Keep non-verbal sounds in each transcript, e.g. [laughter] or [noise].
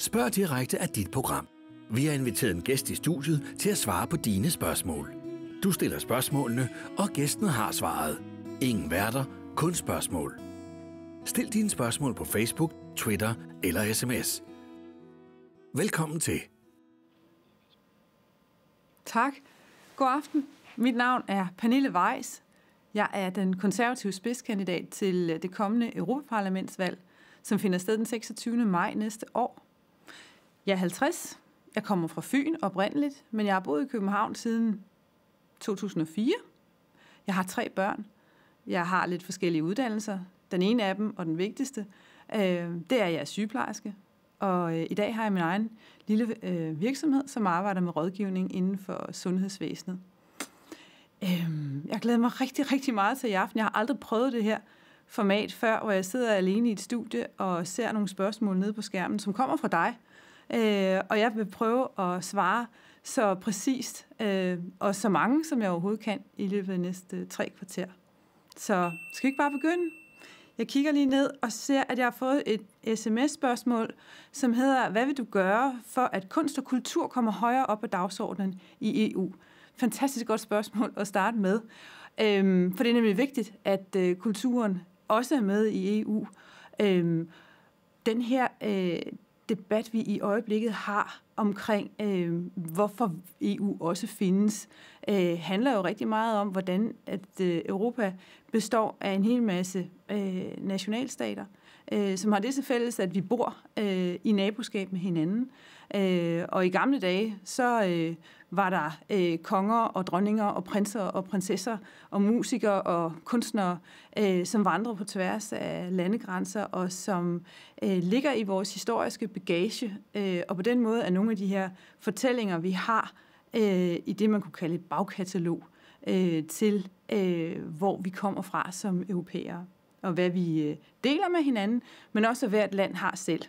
Spørg direkte af dit program. Vi har inviteret en gæst i studiet til at svare på dine spørgsmål. Du stiller spørgsmålene, og gæsten har svaret. Ingen værter, kun spørgsmål. Stil dine spørgsmål på Facebook, Twitter eller sms. Velkommen til. Tak. God aften. Mit navn er Pernille Weiss. Jeg er den konservative spidskandidat til det kommende Europaparlamentsvalg, som finder sted den 26. maj næste år. Jeg er 50. Jeg kommer fra Fyn oprindeligt, men jeg har boet i København siden 2004. Jeg har tre børn. Jeg har lidt forskellige uddannelser. Den ene af dem, og den vigtigste, øh, det er, at jeg er sygeplejerske. Og øh, i dag har jeg min egen lille øh, virksomhed, som arbejder med rådgivning inden for sundhedsvæsenet. Øh, jeg glæder mig rigtig, rigtig meget til i aften. Jeg har aldrig prøvet det her format før, hvor jeg sidder alene i et studie og ser nogle spørgsmål nede på skærmen, som kommer fra dig – Øh, og jeg vil prøve at svare så præcist øh, og så mange, som jeg overhovedet kan i løbet af næste tre kvarter. Så skal vi ikke bare begynde? Jeg kigger lige ned og ser, at jeg har fået et sms-spørgsmål, som hedder, hvad vil du gøre for, at kunst og kultur kommer højere op på dagsordenen i EU? Fantastisk godt spørgsmål at starte med, øhm, for det er nemlig vigtigt, at øh, kulturen også er med i EU. Øhm, den her, øh, debat, vi i øjeblikket har omkring, øh, hvorfor EU også findes, øh, handler jo rigtig meget om, hvordan at øh, Europa består af en hel masse øh, nationalstater, øh, øh, som har det til fælles, at vi bor øh, i naboskab med hinanden. Øh, og i gamle dage, så øh, var der øh, konger og dronninger og prinser og prinsesser og musikere og kunstnere, øh, som vandrer på tværs af landegrænser og som øh, ligger i vores historiske bagage. Øh, og på den måde er nogle af de her fortællinger, vi har øh, i det, man kunne kalde et bagkatalog øh, til, øh, hvor vi kommer fra som europæere og hvad vi øh, deler med hinanden, men også hvad hvert land har selv.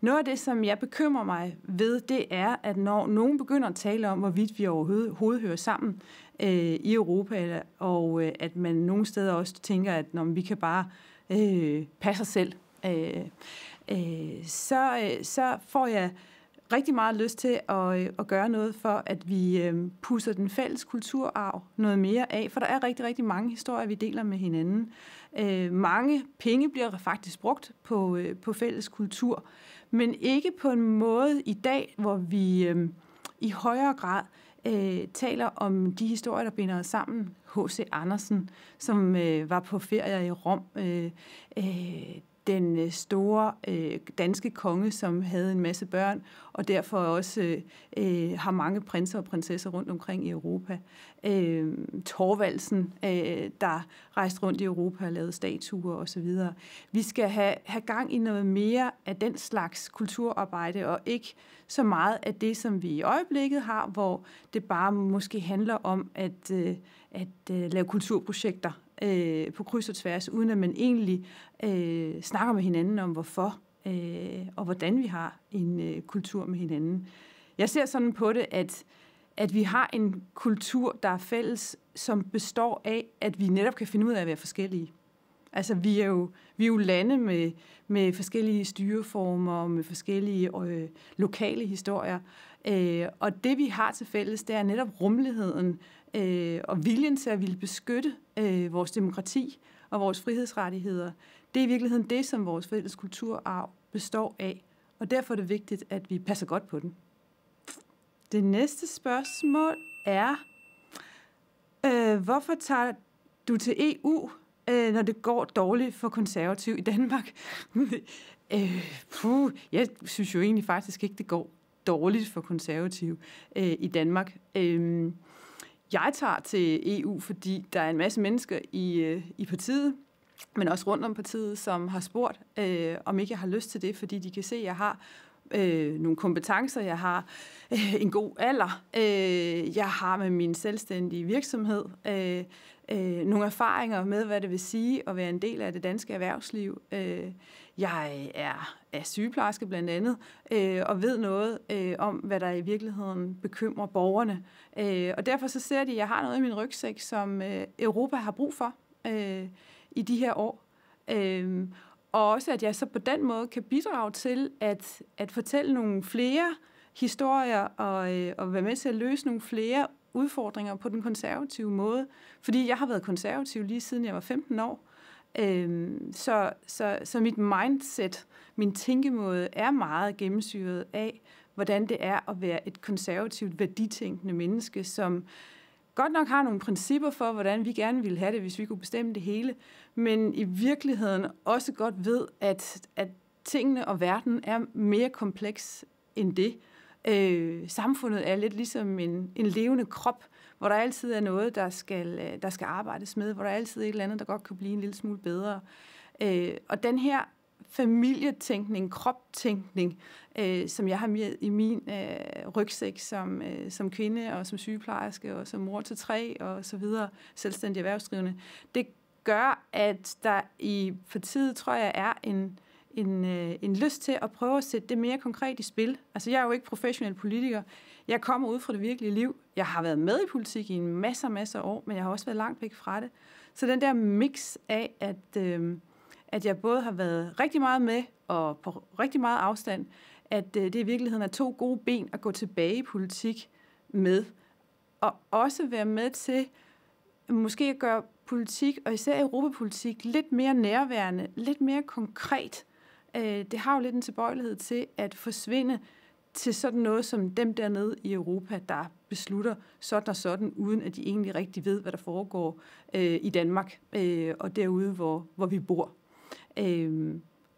Noget af det, som jeg bekymrer mig ved, det er, at når nogen begynder at tale om, hvorvidt vi overhovedet hører sammen øh, i Europa, og øh, at man nogle steder også tænker, at når vi kan bare øh, passe os selv, øh, øh, så, øh, så får jeg rigtig meget lyst til at, øh, at gøre noget for, at vi øh, pusser den fælles kulturarv noget mere af, for der er rigtig, rigtig mange historier, vi deler med hinanden. Øh, mange penge bliver faktisk brugt på, øh, på fælles kultur, men ikke på en måde i dag, hvor vi øh, i højere grad øh, taler om de historier, der binder os sammen. H.C. Andersen, som øh, var på ferie i Rom. Øh, øh, den øh, store øh, danske konge, som havde en masse børn, og derfor også øh, har mange prinser og prinsesser rundt omkring i Europa. Øh, Torvaldsen, øh, der rejste rundt i Europa og lavede statuer osv. Vi skal have, have gang i noget mere af den slags kulturarbejde, og ikke så meget af det, som vi i øjeblikket har, hvor det bare måske handler om at, øh, at øh, lave kulturprojekter øh, på kryds og tværs, uden at man egentlig øh, snakker med hinanden om hvorfor øh, og hvordan vi har en øh, kultur med hinanden. Jeg ser sådan på det, at at vi har en kultur, der er fælles, som består af, at vi netop kan finde ud af at være forskellige. Altså, vi er jo, vi er jo lande med, med forskellige styreformer, med forskellige øh, lokale historier. Øh, og det, vi har til fælles, det er netop rummeligheden øh, og viljen til at ville beskytte øh, vores demokrati og vores frihedsrettigheder. Det er i virkeligheden det, som vores fælles kulturarv består af. Og derfor er det vigtigt, at vi passer godt på den. Det næste spørgsmål er, øh, hvorfor tager du til EU øh, når det går dårligt for konservativ i Danmark. [laughs] øh, puh, jeg synes jo egentlig faktisk ikke, det går dårligt for konservativ øh, i Danmark. Øh, jeg tager til EU, fordi der er en masse mennesker i, øh, i partiet, men også rundt om partiet, som har spurgt, øh, om ikke jeg har lyst til det, fordi de kan se, at jeg har øh, nogle kompetencer, jeg har øh, en god alder, øh, jeg har med min selvstændige virksomhed, øh, øh, nogle erfaringer med, hvad det vil sige at være en del af det danske erhvervsliv. Øh, jeg er, er sygeplejerske blandt andet, øh, og ved noget øh, om, hvad der i virkeligheden bekymrer borgerne. Øh, og derfor så ser de, at jeg har noget i min rygsæk, som øh, Europa har brug for øh, i de her år. Øh, og også, at jeg så på den måde kan bidrage til at, at fortælle nogle flere historier og, øh, og være med til at løse nogle flere udfordringer på den konservative måde, fordi jeg har været konservativ lige siden jeg var 15 år. Øhm, så, så, så mit mindset, min tænkemåde er meget gennemsyret af, hvordan det er at være et konservativt, værditænkende menneske, som godt nok har nogle principper for, hvordan vi gerne ville have det, hvis vi kunne bestemme det hele, men i virkeligheden også godt ved, at, at tingene og verden er mere kompleks end det. Øh, samfundet er lidt ligesom en, en levende krop, hvor der altid er noget, der skal, øh, der skal arbejdes med, hvor der altid er et eller andet, der godt kan blive en lille smule bedre. Øh, og den her familietænkning, kroptænkning, øh, som jeg har med i min øh, rygsæk som, øh, som kvinde og som sygeplejerske og som mor til tre og så videre, selvstændig erhvervsdrivende, det gør, at der i for tid, tror jeg, er en, øh, en, øh, en lyst til at prøve at sætte det mere konkret i spil. Altså, jeg er jo ikke professionel politiker. Jeg kommer ud fra det virkelige liv. Jeg har været med i politik i en masse, masse år, men jeg har også været langt væk fra det. Så den der mix af, at, øh, at jeg både har været rigtig meget med og på rigtig meget afstand, at øh, det i virkeligheden er to gode ben at gå tilbage i politik med, og også være med til måske at gøre politik, og især europapolitik, lidt mere nærværende, lidt mere konkret, øh, det har jo lidt en tilbøjelighed til at forsvinde til sådan noget som dem dernede i Europa, der beslutter sådan og sådan, uden at de egentlig rigtig ved, hvad der foregår øh, i Danmark øh, og derude, hvor, hvor vi bor. Øh,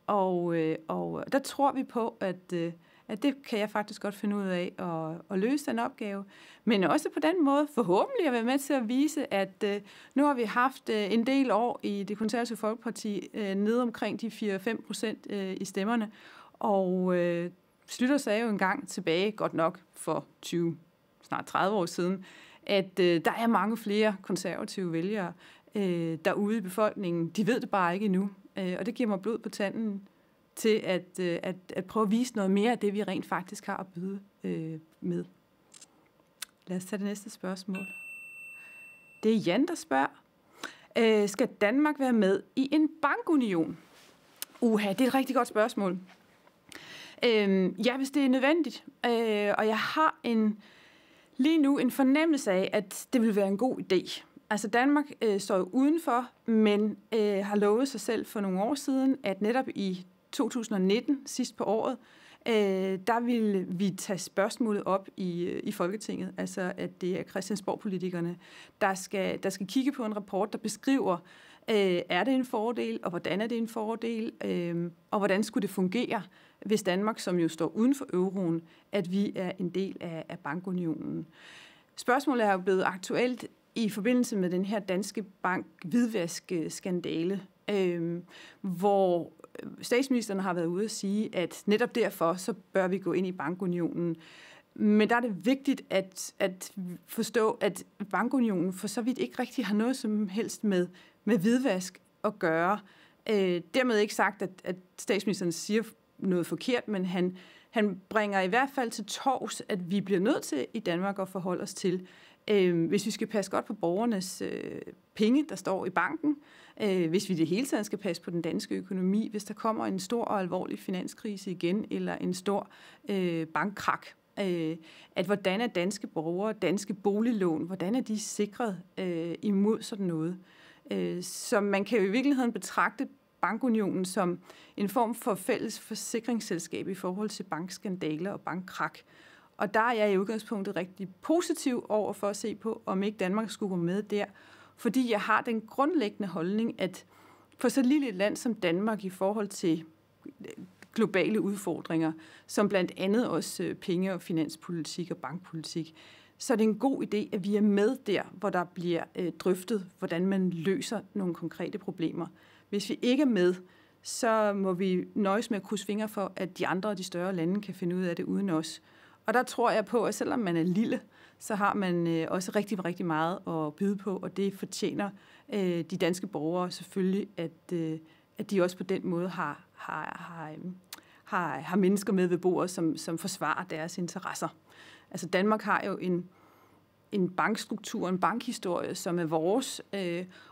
og, øh, og der tror vi på, at, øh, at det kan jeg faktisk godt finde ud af at, at løse den opgave. Men også på den måde forhåbentlig at være med til at vise, at øh, nu har vi haft øh, en del år i det konservative folkeparti øh, omkring de 4-5 procent øh, i stemmerne. Og øh, Slytter sagde jo engang tilbage, godt nok for 20, snart 30 år siden, at øh, der er mange flere konservative vælgere øh, derude i befolkningen. De ved det bare ikke endnu, øh, og det giver mig blod på tanden til at, øh, at, at prøve at vise noget mere af det, vi rent faktisk har at byde øh, med. Lad os tage det næste spørgsmål. Det er Jan, der spørger. Øh, skal Danmark være med i en bankunion? Uha, det er et rigtig godt spørgsmål. Øh, ja, hvis det er nødvendigt. Øh, og jeg har en lige nu en fornemmelse af, at det vil være en god idé. Altså Danmark øh, står udenfor, men øh, har lovet sig selv for nogle år siden, at netop i 2019, sidst på året, øh, der ville vi tage spørgsmålet op i, øh, i Folketinget, altså at det er Christiansborg-politikerne, der skal, der skal kigge på en rapport, der beskriver, øh, er det en fordel, og hvordan er det en fordel, øh, og hvordan skulle det fungere, hvis Danmark, som jo står uden for euroen, at vi er en del af, af bankunionen. Spørgsmålet er jo blevet aktuelt i forbindelse med den her danske bank hvidvask skandale, øh, hvor statsministeren har været ude at sige, at netop derfor, så bør vi gå ind i bankunionen. Men der er det vigtigt at, at forstå, at bankunionen for så vidt ikke rigtig har noget som helst med, med hvidvask at gøre. Øh, dermed ikke sagt, at, at statsministeren siger noget forkert, men han, han bringer i hvert fald til tors, at vi bliver nødt til i Danmark at forholde os til, øh, hvis vi skal passe godt på borgernes øh, penge, der står i banken, øh, hvis vi det hele taget skal passe på den danske økonomi, hvis der kommer en stor og alvorlig finanskrise igen, eller en stor øh, bankkrak, øh, at hvordan er danske borgere, danske boliglån, hvordan er de sikret øh, imod sådan noget? Øh, så man kan jo i virkeligheden betragte bankunionen som en form for fælles forsikringsselskab i forhold til bankskandaler og bankkrak. Og der er jeg i udgangspunktet rigtig positiv over for at se på, om ikke Danmark skulle gå med der. Fordi jeg har den grundlæggende holdning, at for så lille et land som Danmark i forhold til øh, globale udfordringer, som blandt andet også øh, penge- og finanspolitik og bankpolitik, så er det en god idé, at vi er med der, hvor der bliver øh, drøftet, hvordan man løser nogle konkrete problemer. Hvis vi ikke er med, så må vi nøjes med at krydse fingre for, at de andre og de større lande kan finde ud af det uden os. Og der tror jeg på, at selvom man er lille, så har man øh, også rigtig, rigtig meget at byde på, og det fortjener øh, de danske borgere selvfølgelig, at, øh, at de også på den måde har, har, har, har, har mennesker med ved bordet, som, som forsvarer deres interesser. Altså Danmark har jo en, en bankstruktur, en bankhistorie, som er vores,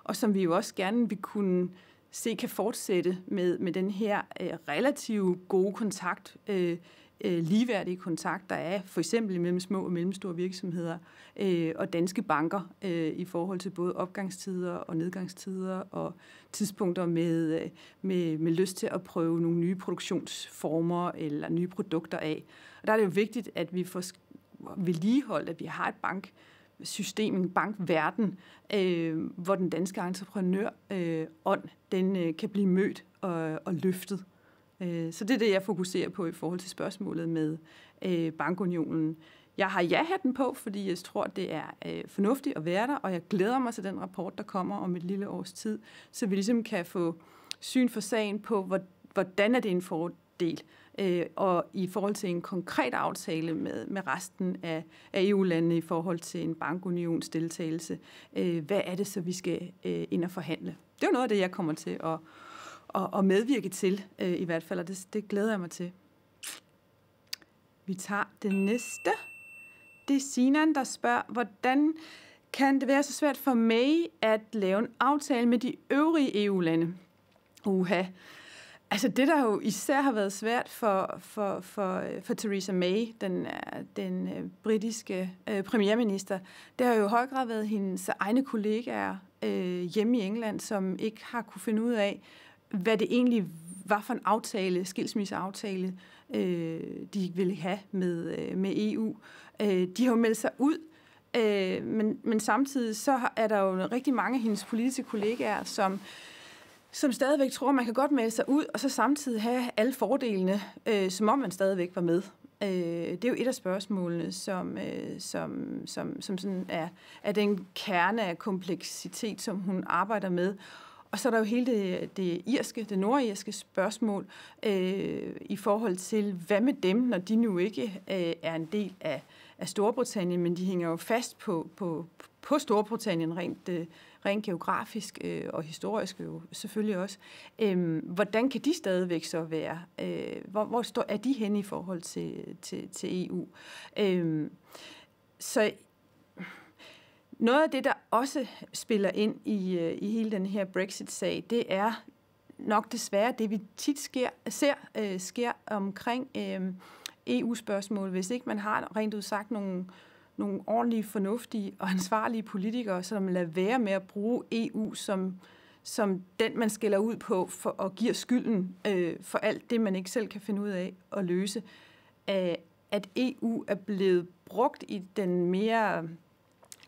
og som vi jo også gerne vil kunne se kan fortsætte med, med den her relativt gode kontakt øh, ligeværdige kontakt, der er for eksempel mellem små og mellemstore virksomheder øh, og danske banker øh, i forhold til både opgangstider og nedgangstider og tidspunkter med, øh, med, med lyst til at prøve nogle nye produktionsformer eller nye produkter af. Og der er det jo vigtigt, at vi får vedligeholdt, at vi har et bank, system, en bankverden, øh, hvor den danske entreprenør øh, ånd, den øh, kan blive mødt og, og løftet. Øh, så det er det, jeg fokuserer på i forhold til spørgsmålet med øh, bankunionen. Jeg har ja-hatten på, fordi jeg tror, det er øh, fornuftigt at være der, og jeg glæder mig til den rapport, der kommer om et lille års tid, så vi ligesom kan få syn for sagen på, hvordan er det en fordel, og i forhold til en konkret aftale med, med resten af, af EU-landene i forhold til en bankunions deltagelse, hvad er det så, vi skal ind og forhandle? Det er noget af det, jeg kommer til at at, og medvirke til, øh, i hvert fald, og det, det glæder jeg mig til. Vi tager den næste. Det er Sinan, der spørger, hvordan kan det være så svært for May at lave en aftale med de øvrige EU-lande? Uha. Altså det, der jo især har været svært for, for, for, øh, for Theresa May, den, øh, den øh, britiske øh, premierminister, det har jo i høj grad været hendes egne kollegaer øh, hjemme i England, som ikke har kunne finde ud af, hvad det egentlig var for en aftale, skilsmisseaftale, øh, de ville have med, øh, med EU. Øh, de har jo meldt sig ud, øh, men, men samtidig så er der jo rigtig mange af hendes politiske kollegaer, som som stadigvæk tror, man kan godt melde sig ud, og så samtidig have alle fordelene, øh, som om man stadigvæk var med. Øh, det er jo et af spørgsmålene, som, øh, som, som, som sådan er, er den kerne af kompleksitet, som hun arbejder med. Og så er der jo hele det, det irske, det nordirske spørgsmål øh, i forhold til, hvad med dem, når de nu ikke øh, er en del af, af Storbritannien, men de hænger jo fast på, på, på Storbritannien rent, øh, rent geografisk øh, og historisk jo selvfølgelig også. Øh, hvordan kan de stadigvæk så være? Øh, hvor hvor står, er de henne i forhold til, til, til EU? Øh, så noget af det, der også spiller ind i, øh, i hele den her Brexit-sag, det er nok desværre det, vi tit sker, ser øh, sker omkring øh, EU-spørgsmål. Hvis ikke man har rent ud sagt nogle, nogle ordentlige, fornuftige og ansvarlige politikere, som lader være med at bruge EU som, som den, man skiller ud på for, og giver skylden øh, for alt det, man ikke selv kan finde ud af at løse. Æh, at EU er blevet brugt i den mere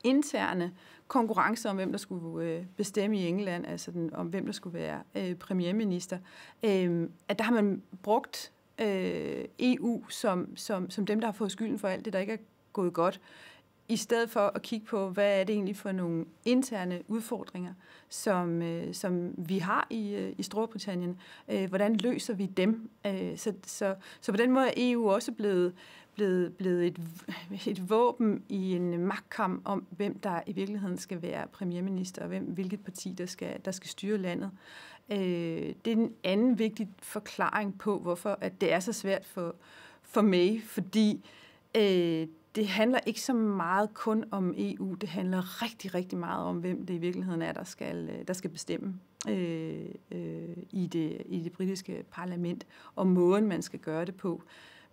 interne konkurrence om, hvem der skulle øh, bestemme i England, altså den, om hvem der skulle være øh, premierminister, øh, at der har man brugt øh, EU som, som, som dem, der har fået skylden for alt det, der ikke er gået godt, i stedet for at kigge på, hvad er det egentlig for nogle interne udfordringer, som, øh, som vi har i, øh, i Storbritannien. Øh, hvordan løser vi dem? Øh, så, så, så på den måde er EU også blevet øh, blevet, blevet et, et våben i en magtkamp om, hvem der i virkeligheden skal være premierminister, og hvem, hvilket parti, der skal, der skal styre landet. Øh, det er en anden vigtig forklaring på, hvorfor at det er så svært for, for mig, fordi øh, det handler ikke så meget kun om EU, det handler rigtig, rigtig meget om, hvem det i virkeligheden er, der skal, øh, der skal bestemme øh, øh, i, det, i det britiske parlament, og måden, man skal gøre det på. Øh,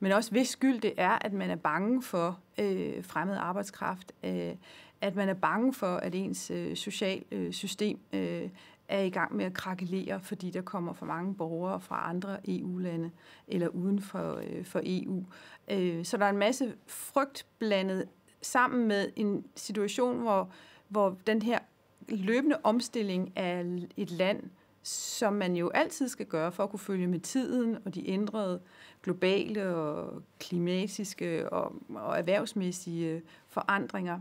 men også hvis skyld det er, at man er bange for øh, fremmed arbejdskraft, øh, at man er bange for, at ens øh, social øh, system øh, er i gang med at krakelere, fordi der kommer for mange borgere fra andre EU-lande eller uden for, øh, for EU. Øh, så der er en masse frygt blandet sammen med en situation, hvor, hvor den her løbende omstilling af et land som man jo altid skal gøre for at kunne følge med tiden og de ændrede globale og klimatiske og, og erhvervsmæssige forandringer,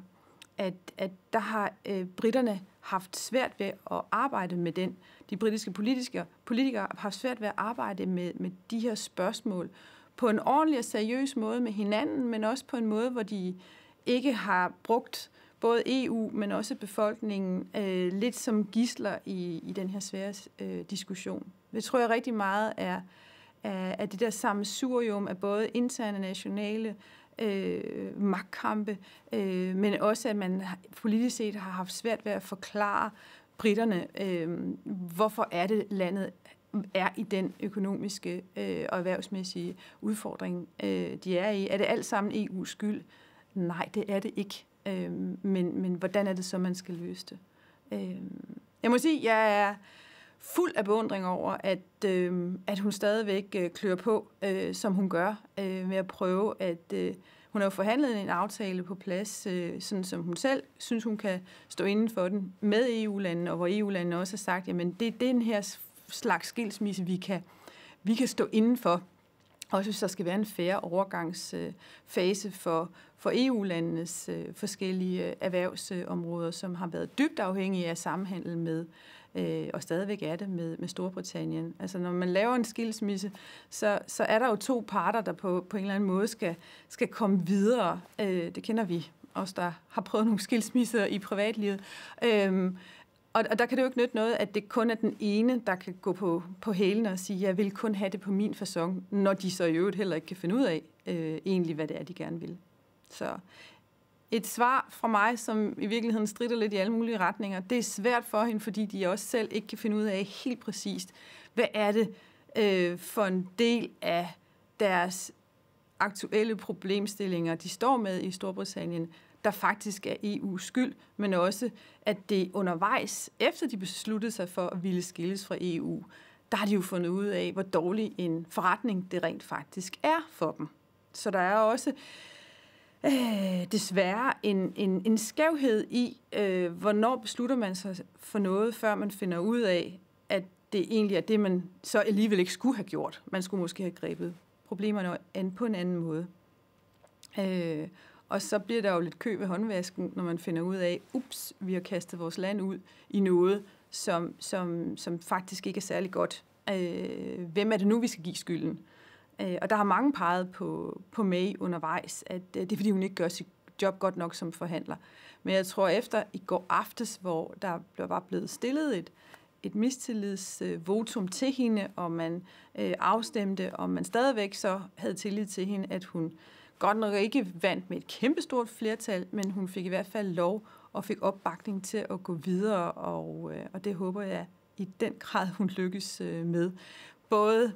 at, at der har øh, britterne haft svært ved at arbejde med den. De britiske politikere, politikere har haft svært ved at arbejde med, med de her spørgsmål på en ordentlig og seriøs måde med hinanden, men også på en måde, hvor de ikke har brugt både EU, men også befolkningen øh, lidt som gisler i, i den her svære øh, diskussion. Det tror jeg rigtig meget er, er, er det der samme surium af både interne og nationale øh, magtkampe, øh, men også at man politisk set har haft svært ved at forklare britterne, øh, hvorfor er det landet er i den økonomiske øh, og erhvervsmæssige udfordring, øh, de er i. Er det alt sammen EU's skyld? Nej, det er det ikke. Øh, men, men hvordan er det så, man skal løse det? Øh, jeg må sige, jeg er fuld af beundring over, at, øh, at hun stadigvæk øh, klør på, øh, som hun gør, øh, med at prøve at... Øh, hun har jo forhandlet en aftale på plads, øh, sådan som hun selv synes, hun kan stå inden for den med EU-landene, og hvor EU-landene også har sagt, at det, det er den her slags skilsmisse, vi kan, vi kan stå inden for. Og hvis synes, der skal være en færre overgangsfase øh, for, for EU-landenes øh, forskellige øh, erhvervsområder, som har været dybt afhængige af samhandel med, og stadigvæk er det med, med Storbritannien. Altså når man laver en skilsmisse, så, så er der jo to parter, der på, på en eller anden måde skal, skal komme videre. det kender vi, os der har prøvet nogle skilsmisser i privatlivet. Øhm, og, og der kan det jo ikke nytte noget, at det kun er den ene, der kan gå på, på hælen og sige, jeg vil kun have det på min façon, når de så i øvrigt heller ikke kan finde ud af øh, egentlig, hvad det er, de gerne vil. Så et svar fra mig, som i virkeligheden strider lidt i alle mulige retninger, det er svært for hende, fordi de også selv ikke kan finde ud af helt præcist, hvad er det øh, for en del af deres aktuelle problemstillinger, de står med i Storbritannien, der faktisk er EU's skyld, men også, at det undervejs, efter de besluttede sig for at ville skilles fra EU, der har de jo fundet ud af, hvor dårlig en forretning det rent faktisk er for dem. Så der er også øh, desværre en, en, en skævhed i, øh, hvornår beslutter man sig for noget, før man finder ud af, at det egentlig er det, man så alligevel ikke skulle have gjort. Man skulle måske have grebet problemerne an på en anden måde. Øh, og så bliver der jo lidt kø ved håndvasken, når man finder ud af, ups, vi har kastet vores land ud i noget, som, som, som faktisk ikke er særlig godt. Øh, hvem er det nu, vi skal give skylden? Øh, og der har mange peget på, på May undervejs, at øh, det er, fordi hun ikke gør sit job godt nok som forhandler. Men jeg tror, efter i går aftes, hvor der var blevet stillet et, et mistillidsvotum til hende, og man øh, afstemte, og man stadigvæk så havde tillid til hende, at hun øh, godt nok ikke vandt med et kæmpestort flertal, men hun fik i hvert fald lov og fik opbakning til at gå videre, og, øh, og det håber jeg i den grad, hun lykkes øh, med. Både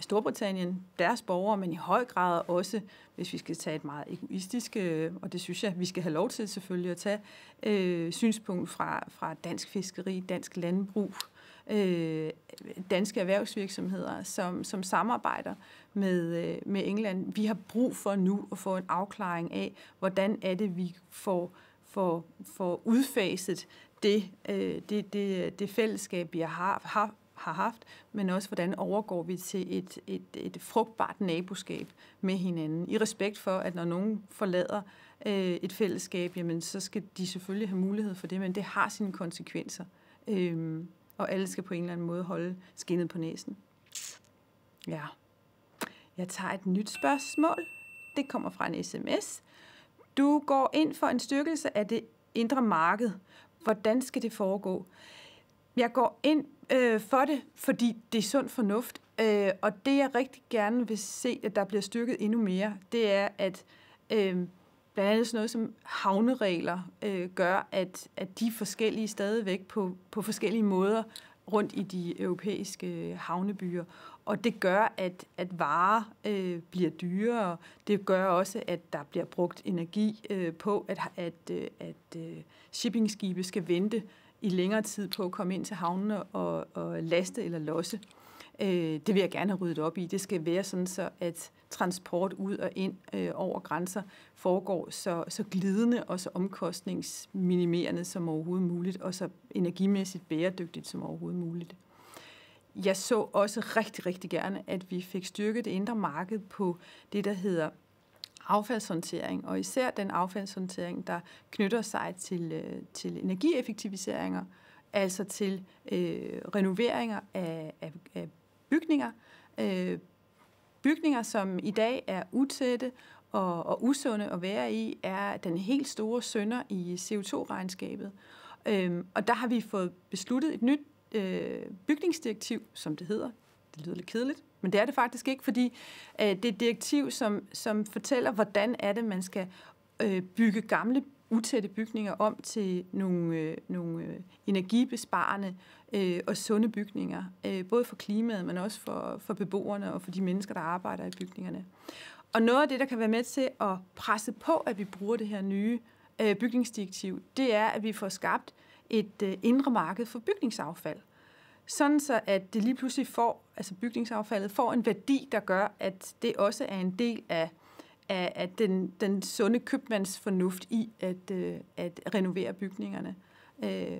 Storbritannien, deres borgere, men i høj grad også, hvis vi skal tage et meget egoistisk, øh, og det synes jeg, vi skal have lov til selvfølgelig at tage, øh, synspunkt fra, fra dansk fiskeri, dansk landbrug, øh, danske erhvervsvirksomheder, som, som samarbejder. Øh, med, øh, med England. Vi har brug for nu at få en afklaring af, hvordan er det, vi får, får, får udfaset det, øh, det, det, det fællesskab, vi har, har, har haft, men også hvordan overgår vi til et, et, et frugtbart naboskab med hinanden. I respekt for, at når nogen forlader øh, et fællesskab, jamen, så skal de selvfølgelig have mulighed for det, men det har sine konsekvenser. Øh, og alle skal på en eller anden måde holde skinnet på næsen. Ja. Jeg tager et nyt spørgsmål. Det kommer fra en sms. Du går ind for en styrkelse af det indre marked. Hvordan skal det foregå? Jeg går ind øh, for det, fordi det er sund fornuft. Øh, og det, jeg rigtig gerne vil se, at der bliver styrket endnu mere, det er, at øh, blandt andet sådan noget som havneregler øh, gør, at, at de forskellige stadigvæk på, på forskellige måder rundt i de europæiske øh, havnebyer og det gør, at, at varer øh, bliver dyrere. Det gør også, at der bliver brugt energi øh, på, at, at, øh, at øh, shippingskibe skal vente i længere tid på at komme ind til havnene og, og laste eller losse. Øh, det vil jeg gerne have ryddet op i. Det skal være sådan så, at transport ud og ind øh, over grænser foregår så, så glidende og så omkostningsminimerende som overhovedet muligt, og så energimæssigt bæredygtigt som overhovedet muligt jeg så også rigtig, rigtig gerne, at vi fik styrket det indre marked på det, der hedder affaldshåndtering, og især den affaldshåndtering, der knytter sig til, øh, til energieffektiviseringer, altså til øh, renoveringer af, af, af bygninger, øh, bygninger, som i dag er utætte og, og usunde at være i, er den helt store sønder i CO2-regnskabet. Øh, og der har vi fået besluttet et nyt øh, bygningsdirektiv, som det hedder, det lyder lidt kedeligt, men det er det faktisk ikke, fordi øh, det er et direktiv, som, som fortæller, hvordan er det, man skal øh, bygge gamle utætte bygninger om til nogle, øh, nogle øh, energibesparende øh, og sunde bygninger, øh, både for klimaet, men også for, for beboerne og for de mennesker, der arbejder i bygningerne. Og noget af det, der kan være med til at presse på, at vi bruger det her nye øh, bygningsdirektiv, det er, at vi får skabt øh, et øh, indre marked for bygningsaffald. Sådan så, at det lige pludselig får, altså bygningsaffaldet får en værdi, der gør, at det også er en del af, af, af den, den sunde købmandsfornuft i at, øh, at renovere bygningerne. Øh,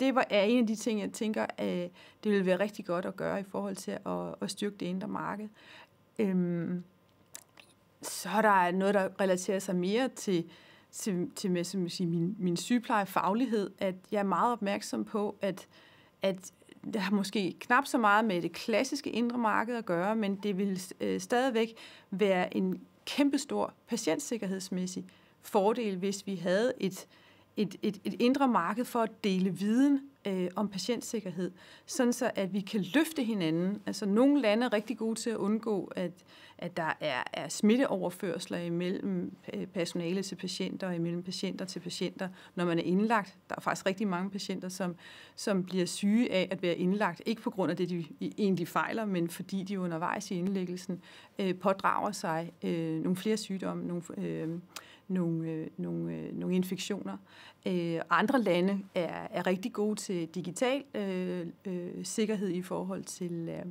det var, er en af de ting, jeg tænker, øh, det ville være rigtig godt at gøre i forhold til at, at styrke det indre marked. Øh, så er der noget, der relaterer sig mere til øh, til, til med, som sige, min, min sygeplejefaglighed, at jeg er meget opmærksom på, at, at det har måske knap så meget med det klassiske indre marked at gøre, men det vil øh, stadigvæk være en kæmpestor patientsikkerhedsmæssig fordel, hvis vi havde et, et, et, et indre marked for at dele viden øh, om patientsikkerhed, sådan så at vi kan løfte hinanden. Altså nogle lande er rigtig gode til at undgå, at, at der er, er smitteoverførsler imellem øh, personale til patienter og imellem patienter til patienter, når man er indlagt. Der er faktisk rigtig mange patienter, som, som bliver syge af at være indlagt, ikke på grund af det, de egentlig fejler, men fordi de undervejs i indlæggelsen øh, pådrager sig øh, nogle flere sygdomme, nogle, øh, nogle, øh, nogle, øh, nogle infektioner. Øh, andre lande er, er rigtig gode til digital øh, øh, sikkerhed i forhold til, øh,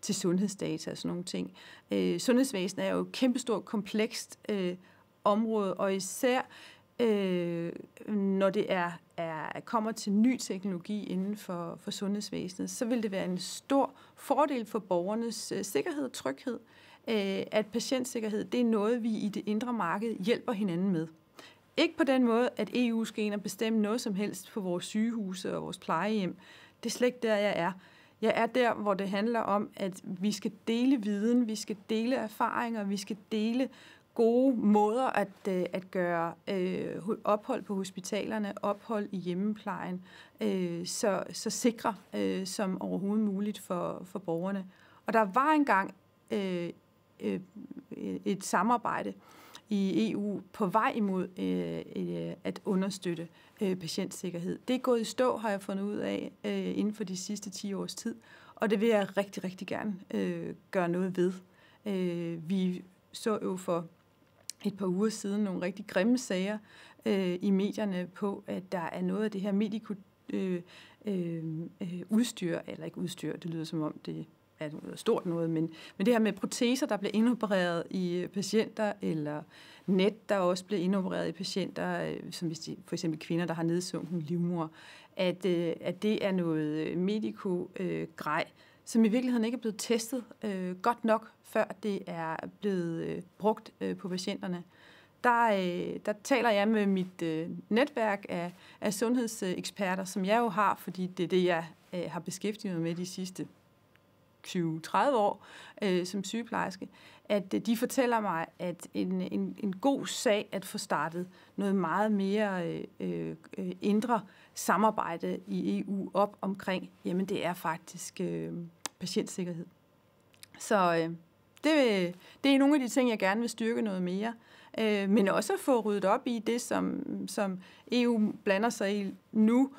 til sundhedsdata og sådan nogle ting. Øh, sundhedsvæsenet er jo et kæmpestort, komplekst øh, område, og især øh, når det er, er kommer til ny teknologi inden for, for sundhedsvæsenet, så vil det være en stor fordel for borgernes øh, sikkerhed og tryghed, øh, Øh, at patientsikkerhed det er noget, vi i det indre marked hjælper hinanden med. Ikke på den måde, at EU skal ind og bestemme noget som helst på vores sygehuse og vores plejehjem. Det er slet ikke der, jeg er. Jeg er der, hvor det handler om, at vi skal dele viden, vi skal dele erfaringer, vi skal dele gode måder at, øh, at gøre øh, ophold på hospitalerne, ophold i hjemmeplejen, øh, så, så sikre øh, som overhovedet muligt for, for borgerne. Og der var engang øh, øh, et samarbejde i EU på vej imod øh, øh, at understøtte øh, patientsikkerhed. Det er gået i stå, har jeg fundet ud af, øh, inden for de sidste 10 års tid, og det vil jeg rigtig, rigtig gerne øh, gøre noget ved. Øh, vi så jo for et par uger siden nogle rigtig grimme sager øh, i medierne på, at der er noget af det her medico øh, øh, øh, udstyr, eller ikke udstyr, det lyder som om det er stort noget, men, men det her med proteser, der blev indopereret i patienter, eller net, der også blev indopereret i patienter, øh, som hvis de, for eksempel kvinder, der har nedsunken livmor, at, øh, at det er noget medico-grej, øh, som i virkeligheden ikke er blevet testet øh, godt nok, før det er blevet øh, brugt øh, på patienterne der, øh, der taler jeg med mit øh, netværk af, af sundhedseksperter, som jeg jo har, fordi det er det, jeg øh, har beskæftiget mig med de sidste 20-30 år øh, som sygeplejerske, at øh, de fortæller mig, at en, en, en god sag at få startet noget meget mere øh, øh indre samarbejde i EU op omkring, jamen det er faktisk øh, patientsikkerhed. Så øh, det, det er nogle af de ting, jeg gerne vil styrke noget mere. Øh, men også at få ryddet op i det, som, som EU blander sig i nu, øh,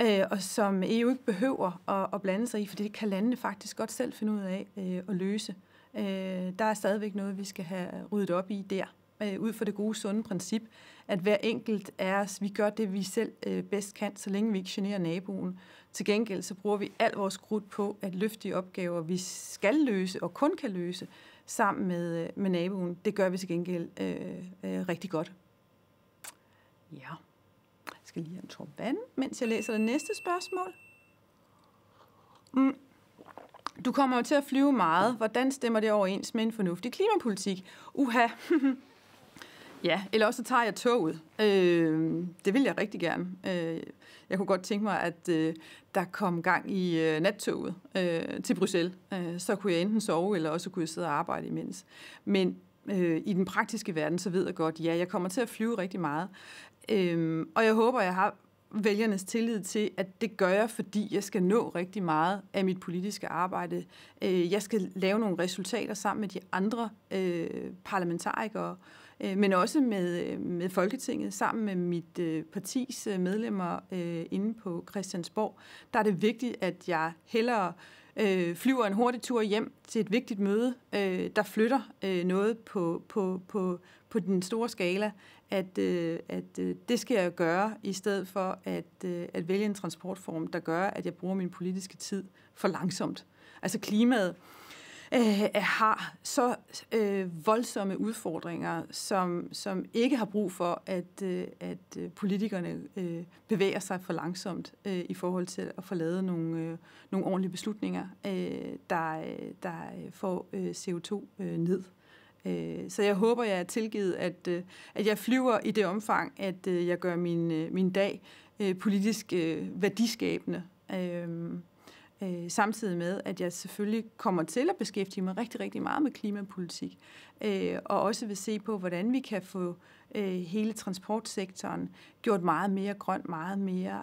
øh, og som EU ikke behøver at, at blande sig i, for det kan landene faktisk godt selv finde ud af øh, at løse. Øh, der er stadigvæk noget, vi skal have ryddet op i der, øh, ud fra det gode, sunde princip, at hver enkelt af os, vi gør det, vi selv øh, bedst kan, så længe vi ikke generer naboen. Til gengæld så bruger vi al vores krudt på at løfte de opgaver, vi skal løse og kun kan løse sammen med, øh, med naboen. Det gør vi til gengæld øh, øh, rigtig godt. Ja skal lige have en tår vand, mens jeg læser det næste spørgsmål. Mm. Du kommer jo til at flyve meget. Hvordan stemmer det overens med en fornuftig klimapolitik? Uha. [laughs] ja, eller også tager jeg toget. Øh, det vil jeg rigtig gerne. Øh, jeg kunne godt tænke mig, at øh, der kom gang i øh, nattoget øh, til Bruxelles. Øh, så kunne jeg enten sove, eller også kunne jeg sidde og arbejde imens. Men øh, i den praktiske verden, så ved jeg godt, ja, jeg kommer til at flyve rigtig meget. Øhm, og jeg håber, jeg har vælgernes tillid til, at det gør jeg, fordi jeg skal nå rigtig meget af mit politiske arbejde. Øh, jeg skal lave nogle resultater sammen med de andre øh, parlamentarikere, øh, men også med, med Folketinget, sammen med mit partis medlemmer inde på Christiansborg. Der er det vigtigt, at jeg hellere øh, flyver en hurtig tur hjem til et vigtigt møde, øh, der flytter øh, noget på, på, på, på den store skala, at, øh, at øh, det skal jeg gøre, i stedet for at, øh, at vælge en transportform, der gør, at jeg bruger min politiske tid for langsomt. Altså klimaet øh, har så øh, voldsomme udfordringer, som, som ikke har brug for, at, øh, at øh, politikerne øh, bevæger sig for langsomt øh, i forhold til at få lavet nogle, øh, nogle ordentlige beslutninger, øh, der, øh, der får øh, CO2 øh, ned. Øh, så jeg håber, jeg er tilgivet, at, øh, at jeg flyver i det omfang, at øh, jeg gør min, øh, min dag politisk værdiskabende. Øhm, samtidig med, at jeg selvfølgelig kommer til at beskæftige mig rigtig, rigtig meget med klimapolitik, og også vil se på, hvordan vi kan få hele transportsektoren gjort meget mere grøn, meget mere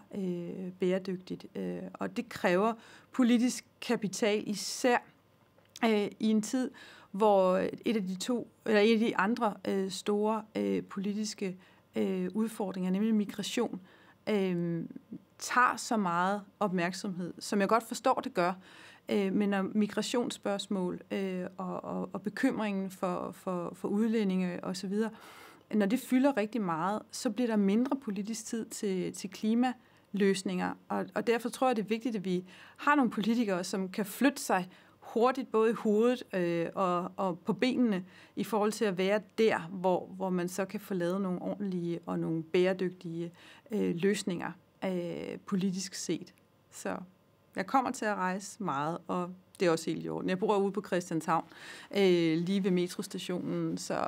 bæredygtigt. og det kræver politisk kapital, især i en tid, hvor øh, et af de to eller et af de andre øh, store øh, politiske øh, udfordringer, nemlig migration, øh, tager så meget opmærksomhed, som jeg godt forstår det gør. Øh, men når migrationsspørgsmål øh, og, og, og bekymringen for, for, for udlændinge osv., når det fylder rigtig meget, så bliver der mindre politisk tid til, til klima løsninger, og, og derfor tror jeg, det er vigtigt, at vi har nogle politikere, som kan flytte sig hurtigt, både i hovedet øh, og, og på benene, i forhold til at være der, hvor, hvor man så kan få lavet nogle ordentlige og nogle bæredygtige øh, løsninger øh, politisk set. Så jeg kommer til at rejse meget, og det er også helt i orden. Jeg bor ude på Christianshavn, øh, lige ved metrostationen, så,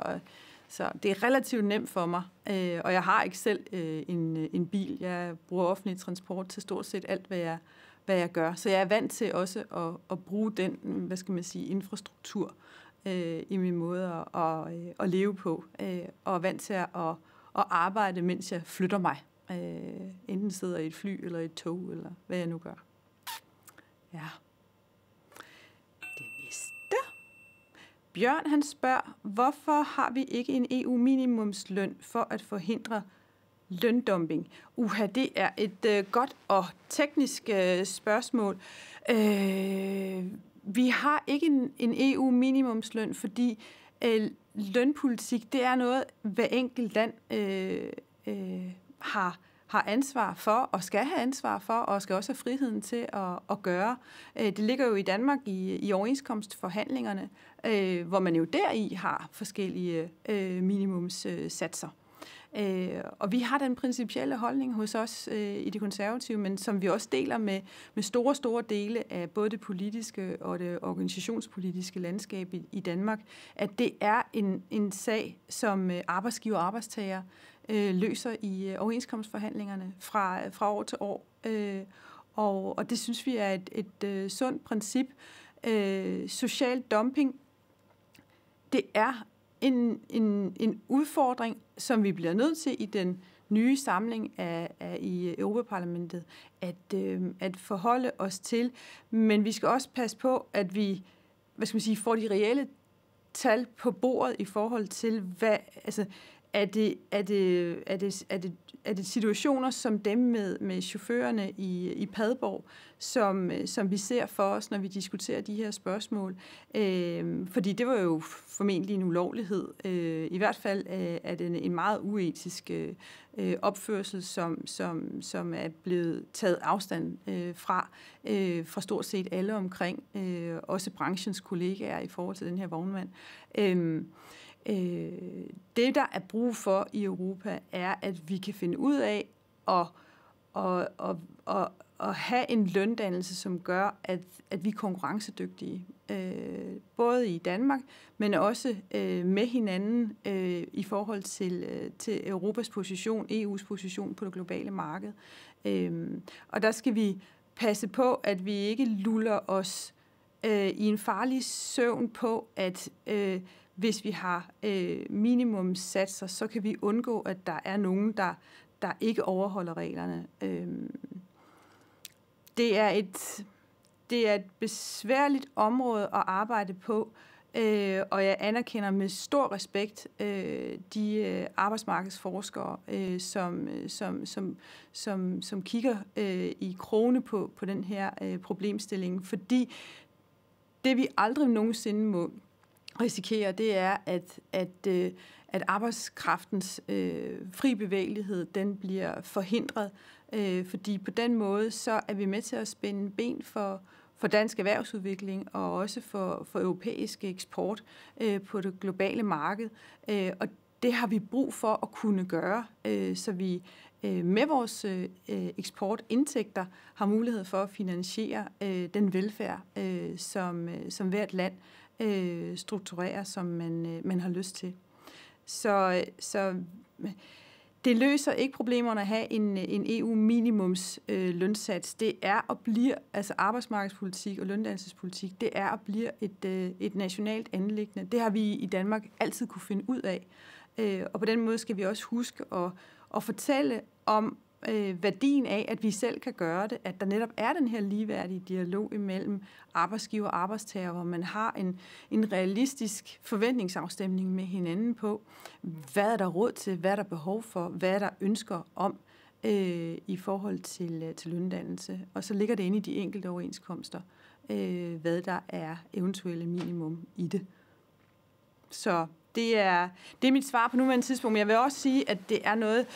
så det er relativt nemt for mig. Øh, og jeg har ikke selv øh, en, en bil. Jeg bruger offentlig transport til stort set alt, hvad jeg, øh, hvad jeg gør. Så jeg er vant til også at, at bruge den, hvad skal man sige, infrastruktur øh, i min måde at, at, øh, at leve på, øh, og er vant til at, at, at arbejde, mens jeg flytter mig. Øh, enten sidder i et fly, eller et tog, eller hvad jeg nu gør. Ja. Det næste. Bjørn han spørger, hvorfor har vi ikke en EU-minimumsløn for at forhindre løndumping? Uha, det er et øh, godt og teknisk øh, spørgsmål. Øh, vi har ikke en, en EU-minimumsløn, fordi øh, lønpolitik, det er noget, hver enkelt land øh, øh, har har ansvar for, og skal have ansvar for, og skal også have friheden til at, at gøre. Øh, det ligger jo i Danmark i, i overenskomstforhandlingerne, øh, hvor man jo deri har forskellige øh, minimumssatser. Øh, og vi har den principielle holdning hos os øh, i de konservative, men som vi også deler med, med store, store dele af både det politiske og det organisationspolitiske landskab i, i Danmark, at det er en, en sag, som øh, arbejdsgiver og arbejdstager øh, løser i overenskomstforhandlingerne fra, fra år til år. Øh, og, og det synes vi er et, et sundt princip. Øh, social dumping, det er en, en, en udfordring, som vi bliver nødt til i den nye samling af, af i Europaparlamentet at, øh, at forholde os til. Men vi skal også passe på, at vi hvad skal man sige, får de reelle tal på bordet i forhold til, hvad, altså, er det, er det, er det, er det, er det situationer som dem med, med chaufførerne i, i Padborg, som, som vi ser for os, når vi diskuterer de her spørgsmål? Øh, fordi det var jo formentlig en ulovlighed. Øh, I hvert fald øh, er det en, en meget uetisk øh, opførsel, som, som, som er blevet taget afstand øh, fra, øh, fra stort set alle omkring, øh, også branchens kollegaer i forhold til den her vognmand. Øh, Øh, det, der er brug for i Europa, er, at vi kan finde ud af at, at, at, at, at have en løndannelse, som gør, at, at vi er konkurrencedygtige. Øh, både i Danmark, men også øh, med hinanden øh, i forhold til, øh, til Europas position, EU's position på det globale marked. Øh, og der skal vi passe på, at vi ikke luller os øh, i en farlig søvn på, at øh, hvis vi har øh, minimumssatser, så kan vi undgå, at der er nogen, der, der ikke overholder reglerne. Øh, det er et det er et besværligt område at arbejde på, øh, og jeg anerkender med stor respekt øh, de øh, arbejdsmarkedsforskere, øh, som, øh, som, som, som, som kigger øh, i krone på, på den her øh, problemstilling, fordi det vi aldrig nogensinde må, risikerer, det er, at, at, øh, at arbejdskraftens øh, fri bevægelighed den bliver forhindret, øh, fordi på den måde så er vi med til at spænde ben for, for dansk erhvervsudvikling og også for, for europæisk eksport øh, på det globale marked. Øh, og det har vi brug for at kunne gøre, øh, så vi øh, med vores øh, eksportindtægter har mulighed for at finansiere øh, den velfærd, øh, som, øh, som hvert land øh, øh, strukturere, som man, øh, man har lyst til. Så, så det løser ikke problemerne at have en, en EU-minimums øh, lønsats. Det er og bliver, altså arbejdsmarkedspolitik og løndannelsespolitik, det er og bliver et, øh, et nationalt anlæggende. Det har vi i Danmark altid kunne finde ud af. Øh, og på den måde skal vi også huske at, at fortælle om øh, værdien af, at vi selv kan gøre det, at der netop er den her ligeværdige dialog imellem arbejdsgiver og arbejdstager, hvor man har en, en realistisk forventningsafstemning med hinanden på, hvad er der råd til, hvad er der behov for, hvad er der ønsker om øh, i forhold til, øh, til løndannelse. Og så ligger det inde i de enkelte overenskomster, øh, hvad der er eventuelle minimum i det. Så det er, det er mit svar på nuværende tidspunkt, men jeg vil også sige, at det er noget,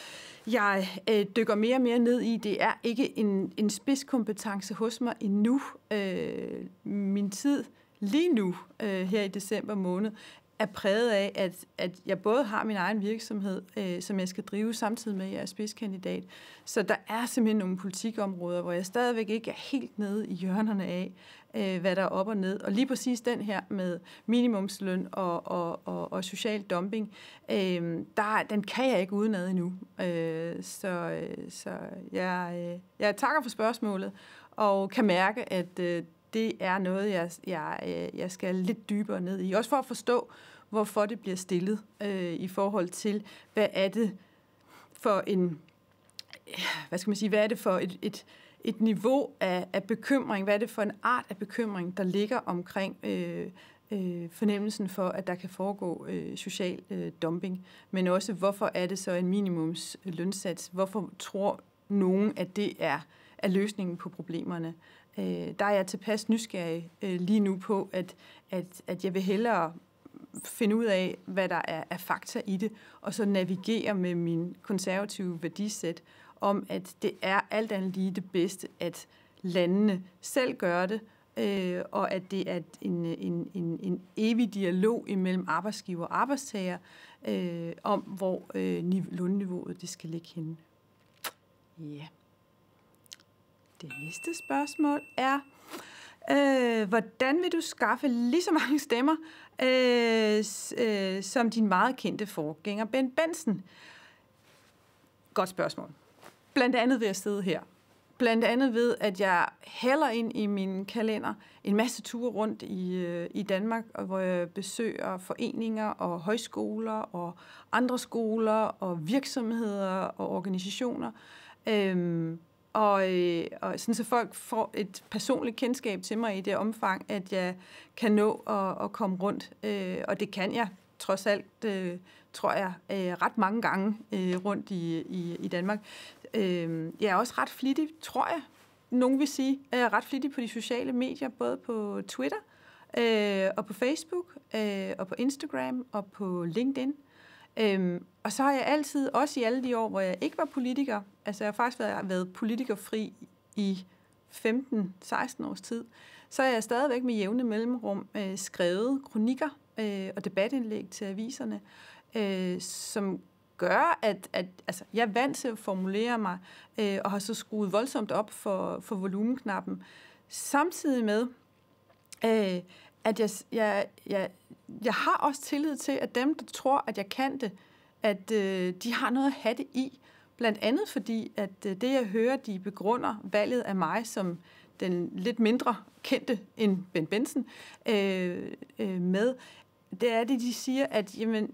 jeg øh, dykker mere og mere ned i. Det er ikke en, en spidskompetence hos mig endnu. Øh, min tid lige nu, øh, her i december måned, er præget af, at, at jeg både har min egen virksomhed, øh, som jeg skal drive samtidig med, at jeg er spidskandidat. Så der er simpelthen nogle politikområder, hvor jeg stadigvæk ikke er helt nede i hjørnerne af, øh, hvad der er op og ned. Og lige præcis den her med minimumsløn og, og, og, og social dumping, øh, der, den kan jeg ikke udenad endnu. Øh, så øh, så jeg, øh, jeg takker for spørgsmålet, og kan mærke, at øh, det er noget, jeg, jeg, øh, jeg skal lidt dybere ned i. Også for at forstå, hvorfor det bliver stillet øh, i forhold til, hvad er det for en, hvad skal man sige, hvad er det for et, et, et niveau af, af bekymring, hvad er det for en art af bekymring, der ligger omkring øh, øh, fornemmelsen for, at der kan foregå øh, social øh, dumping, men også hvorfor er det så en minimums lønsats? Hvorfor tror nogen, at det er, er løsningen på problemerne? øh, der er jeg tilpas nysgerrig øh, lige nu på, at, at, at jeg vil hellere finde ud af, hvad der er, af fakta i det, og så navigere med min konservative værdisæt om, at det er alt andet lige det bedste, at landene selv gør det, øh, og at det er en, en, en, en evig dialog imellem arbejdsgiver og arbejdstager øh, om, hvor øh, lønniveauet det skal ligge henne. Ja. Yeah. Det næste spørgsmål er, øh, hvordan vil du skaffe lige så mange stemmer øh, øh, som din meget kendte forgænger Ben Benson? Godt spørgsmål. Blandt andet ved at sidde her. Blandt andet ved, at jeg hælder ind i min kalender en masse ture rundt i, øh, i Danmark, hvor jeg besøger foreninger og højskoler og andre skoler og virksomheder og organisationer. Øhm, og, øh, og sådan så folk får et personligt kendskab til mig i det omfang, at jeg kan nå at, at komme rundt, øh, og det kan jeg trods alt, øh, tror jeg, øh, ret mange gange øh, rundt i, i, i Danmark. Øh, jeg er også ret flittig, tror jeg, nogen vil sige, jeg er ret flittig på de sociale medier, både på Twitter øh, og på Facebook øh, og på Instagram og på LinkedIn. Øhm, og så har jeg altid, også i alle de år, hvor jeg ikke var politiker, altså jeg har faktisk været, været politikerfri i 15-16 års tid, så er jeg stadigvæk med jævne mellemrum øh, skrevet kronikker øh, og debatindlæg til aviserne, øh, som gør, at, at altså, jeg er vant til at formulere mig, øh, og har så skruet voldsomt op for, for volumenknappen. Samtidig med, øh, at jeg, jeg, jeg, jeg har også tillid til, at dem, der tror, at jeg kan det, at øh, de har noget at have det i. Blandt andet fordi, at øh, det jeg hører, de begrunder valget af mig som den lidt mindre kendte end Ben Benson øh, øh, med, det er det, de siger, at jamen,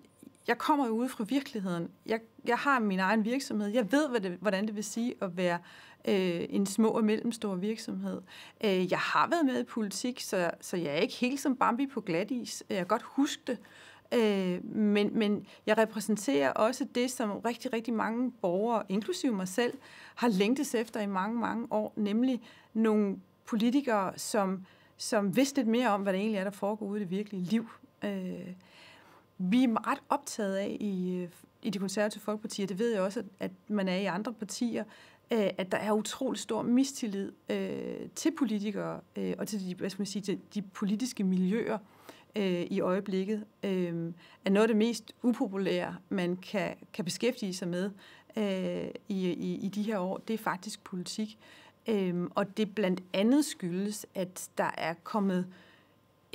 jeg kommer jo ude fra virkeligheden. Jeg, jeg har min egen virksomhed. Jeg ved, hvad det, hvordan det vil sige at være øh, en små og mellemstor virksomhed. Øh, jeg har været med i politik, så, så jeg er ikke helt som Bambi på glat is. Jeg kan godt huske det. Øh, men, men jeg repræsenterer også det, som rigtig, rigtig mange borgere, inklusive mig selv, har længtes efter i mange, mange år, nemlig nogle politikere, som, som vidste lidt mere om, hvad det egentlig er, der foregår ude i det virkelige liv. Øh, vi er ret optaget af i, øh, i de konservative folkepartier, det ved jeg også, at, at man er i andre partier, øh, at der er utrolig stor mistillid øh, til politikere øh, og til de, hvad skal man sige, til de politiske miljøer. Øh, øh, i øjeblikket, øh, er noget af det mest upopulære, man kan, kan beskæftige sig med øh, i, i, i de her år, det er faktisk politik. Øh, og det blandt andet skyldes, at der er kommet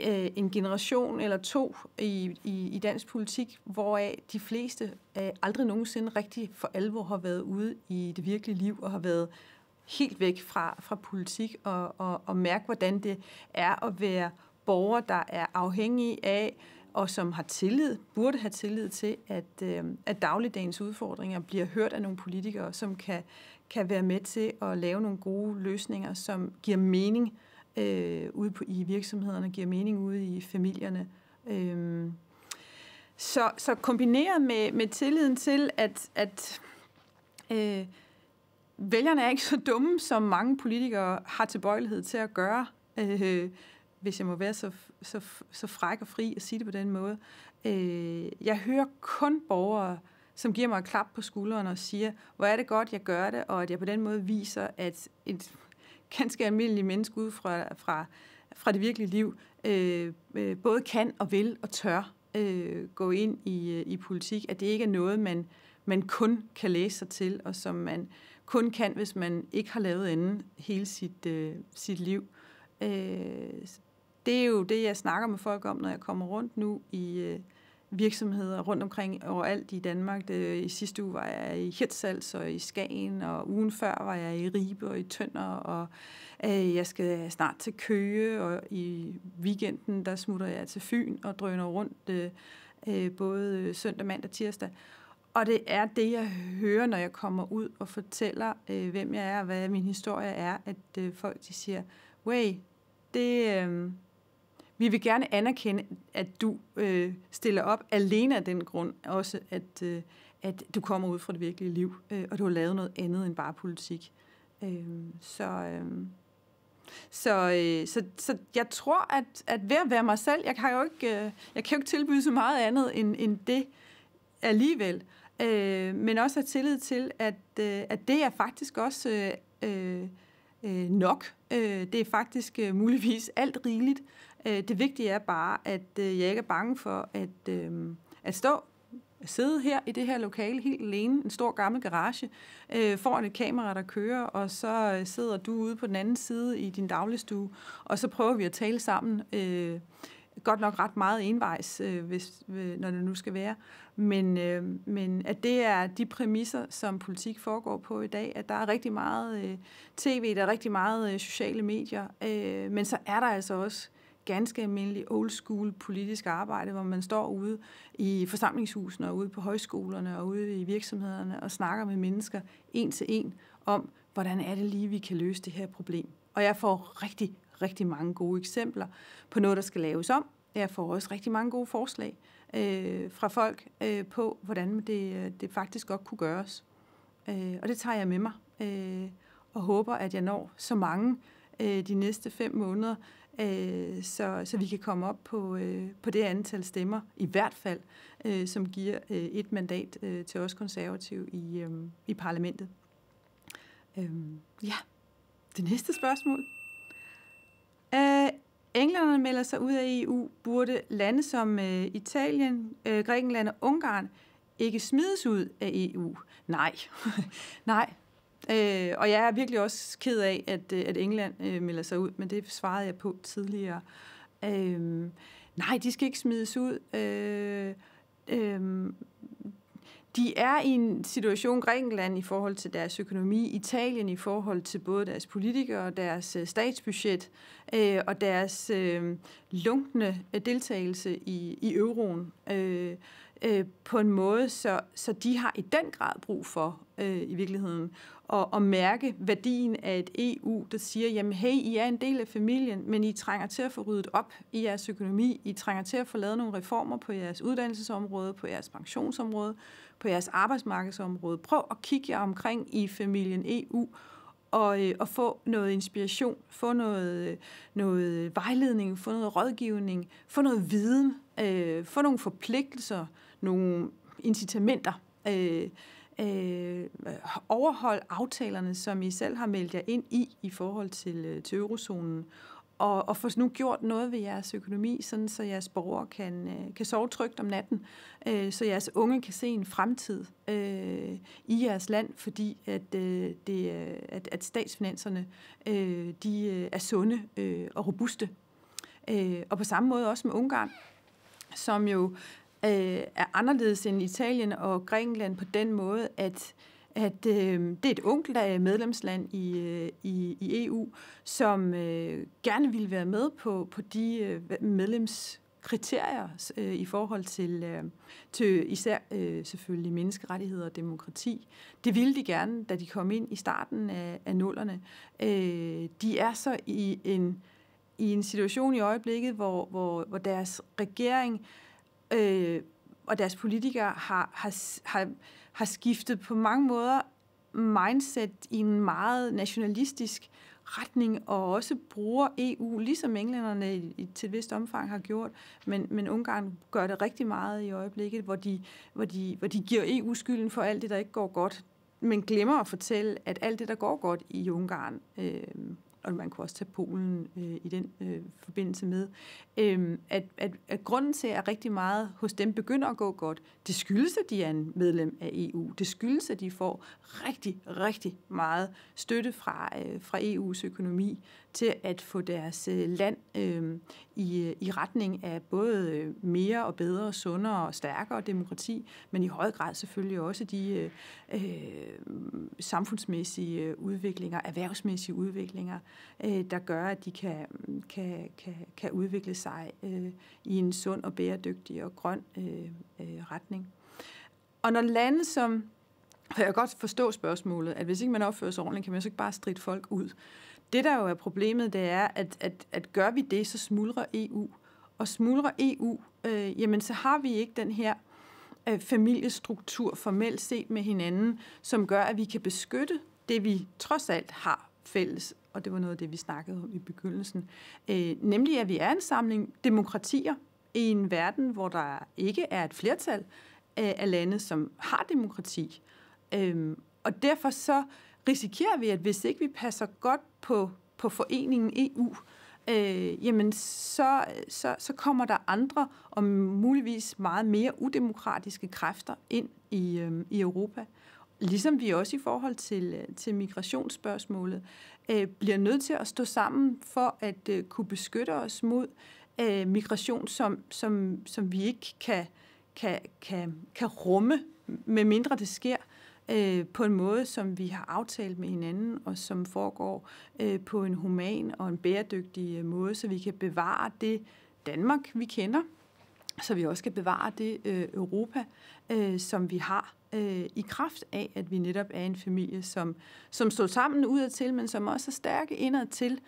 øh, en generation eller to i, i, i dansk politik, hvoraf de fleste øh, aldrig nogensinde rigtig for alvor har været ude i det virkelige liv og har været helt væk fra, fra politik og, og, og mærke, hvordan det er at være borgere, der er afhængige af og som har tillid, burde have tillid til, at, øh, at dagligdagens udfordringer bliver hørt af nogle politikere, som kan, kan være med til at lave nogle gode løsninger, som giver mening øh, ude på, i virksomhederne, giver mening ude i familierne. Øh, så, så kombineret med, med tilliden til, at, at øh, vælgerne er ikke så dumme, som mange politikere har tilbøjelighed til at gøre, øh, hvis jeg må være så, så, så fræk og fri at sige det på den måde. Øh, jeg hører kun borgere, som giver mig et klap på skulderen og siger, hvor er det godt, jeg gør det, og at jeg på den måde viser, at et ganske almindeligt menneske ud fra, fra, fra det virkelige liv øh, øh både kan og vil og tør øh, gå ind i, øh, i politik, at det ikke er noget, man, man kun kan læse sig til, og som man kun kan, hvis man ikke har lavet enden hele sit, øh, sit liv. Øh, det er jo det, jeg snakker med folk om, når jeg kommer rundt nu i øh, virksomheder rundt omkring overalt i Danmark. Det, øh, I sidste uge var jeg i Hirtshals og i Skagen, og ugen før var jeg i Ribe og i Tønder, og øh, jeg skal snart til Køge, og i weekenden der smutter jeg til Fyn og drøner rundt øh, øh, både søndag, mandag og tirsdag. Og det er det, jeg hører, når jeg kommer ud og fortæller, øh, hvem jeg er og hvad min historie er, at øh, folk de siger, way, det, øh, vi vil gerne anerkende, at du øh, stiller op alene af den grund, også at, øh, at du kommer ud fra det virkelige liv, øh, og du har lavet noget andet end bare politik. Øh, så øh, så, øh, så, så jeg tror, at, at ved at være mig selv, jeg, kan jo ikke, øh, jeg kan jo ikke tilbyde så meget andet end, end det alligevel. Øh, men også have tillid til, at, øh, at det er faktisk også øh, øh, nok. Øh, det er faktisk øh, muligvis alt rigeligt. Øh, det vigtige er bare, at øh, jeg ikke er bange for at, øh, at stå sidde her i det her lokale helt alene, en stor gammel garage, øh, foran et kamera, der kører, og så sidder du ude på den anden side i din dagligstue, og så prøver vi at tale sammen. Øh, godt nok ret meget envejs, øh, hvis, øh, når det nu skal være. Men, øh, men at det er de præmisser, som politik foregår på i dag, at der er rigtig meget øh, tv, der er rigtig meget øh, sociale medier, øh, men så er der altså også ganske almindelig old school politisk arbejde, hvor man står ude i forsamlingshusene og ude på højskolerne og ude i virksomhederne og snakker med mennesker en til en om, hvordan er det lige, vi kan løse det her problem. Og jeg får rigtig, rigtig mange gode eksempler på noget, der skal laves om. Jeg får også rigtig mange gode forslag øh, fra folk øh, på, hvordan det, øh, det faktisk godt kunne gøres. Øh, og det tager jeg med mig øh, og håber, at jeg når så mange øh, de næste fem måneder, øh, så, så vi kan komme op på, øh, på det antal stemmer, i hvert fald, øh, som giver øh, et mandat øh, til os konservative i, øh, i parlamentet. Øh, ja, det næste spørgsmål. Æh, øh, Englanderne melder sig ud af EU, burde lande som øh, Italien, øh, Grækenland og Ungarn ikke smides ud af EU? Nej, [laughs] nej, Øh, og jeg er virkelig også ked af, at, øh, at England øh, melder sig ud, men det svarede jeg på tidligere. Øh, nej, de skal ikke smides ud. Øh, øh, de er i en situation, Grækenland i forhold til deres økonomi, Italien i forhold til både deres politikere, deres øh, statsbudget øh, og deres øh, lunkende øh, deltagelse i, i euroen. Øh, øh, på en måde, så, så de har i den grad brug for øh, i virkeligheden at, at mærke værdien af et EU, der siger, jamen hey, I er en del af familien, men I trænger til at få ryddet op i jeres økonomi, I trænger til at få lavet nogle reformer på jeres uddannelsesområde, på jeres pensionsområde, på jeres arbejdsmarkedsområde. Prøv at kigge jer omkring i familien EU, og, øh, og få noget inspiration, få noget, noget vejledning, få noget rådgivning, få noget viden, øh, få nogle forpligtelser, øh, nogle incitamenter. Øh, øh, overhold aftalerne, som I selv har meldt jer ind i i forhold til, øh, til eurozonen, og, og få nu gjort noget ved jeres økonomi, sådan så jeres borgere kan, øh, kan sove trygt om natten, øh, så jeres unge kan se en fremtid øh, i jeres land, fordi at, øh, det, øh, at, at statsfinanserne øh, de er sunde øh, og robuste. Øh, og på samme måde også med Ungarn, som jo øh, er anderledes end Italien og Grækenland på den måde, at at øh, det er et onkel, der er medlemsland i, øh, i, i EU, som øh, gerne vil være med på, på de øh, medlems kriterier øh, i forhold til, øh, til især øh, selvfølgelig menneskerettigheder og demokrati. Det ville de gerne, da de kom ind i starten af, af nullerne. Øh, de er så i en, i en situation i øjeblikket, hvor, hvor, hvor deres regering øh, øh, og deres politikere har, har, har, har skiftet på mange måder mindset i en meget nationalistisk retning, og også bruger EU, ligesom englænderne i, i, til et vist omfang har gjort, men, men Ungarn gør det rigtig meget i øjeblikket, hvor de, hvor, de, hvor de giver EU skylden for alt det, der ikke går godt, men glemmer at fortælle, at alt det, der går godt i Ungarn, øh, og man kunne også tage Polen øh, i den øh, forbindelse med, øh, at, at, at grunden til, at rigtig meget hos dem begynder at gå godt, det skyldes, at de er en medlem af EU. Det skyldes, at de får rigtig, rigtig meget støtte fra, øh, fra EU's økonomi til at få deres øh, land øh, i, øh, i retning af både øh, mere og bedre, sundere og stærkere demokrati, men i høj grad selvfølgelig også de øh, samfundsmæssige udviklinger, erhvervsmæssige udviklinger, øh, der gør, at de kan, kan, kan, kan udvikle sig øh, i en sund og bæredygtig og grøn øh, øh, retning. Og når lande som og jeg kan godt forstå spørgsmålet, at hvis ikke man opfører sig ordentligt, kan man så ikke bare stride folk ud. Det, der jo er problemet, det er, at, at, at gør vi det, så smuldrer EU. Og smuldrer EU, øh, jamen så har vi ikke den her øh, familiestruktur formelt set med hinanden, som gør, at vi kan beskytte det, vi trods alt har fælles og det var noget af det, vi snakkede om i begyndelsen, øh, nemlig at vi er en samling demokratier i en verden, hvor der ikke er et flertal øh, af lande, som har demokrati. Øhm, og derfor så risikerer vi, at hvis ikke vi passer godt på, på foreningen EU, øh, jamen så, så, så kommer der andre og muligvis meget mere udemokratiske kræfter ind i, øhm, i Europa. Ligesom vi også i forhold til, øh, til migrationsspørgsmålet øh, bliver nødt til at stå sammen for at øh, kunne beskytte os mod øh, migration, som, som, som vi ikke kan, kan, kan, kan rumme, medmindre det sker øh, på en måde, som vi har aftalt med hinanden, og som foregår øh, på en human og en bæredygtig øh, måde, så vi kan bevare det Danmark, vi kender, så vi også kan bevare det øh, Europa, øh, som vi har øh, i kraft af, at vi netop er en familie, som, som står sammen udadtil, men som også er stærke indadtil, til,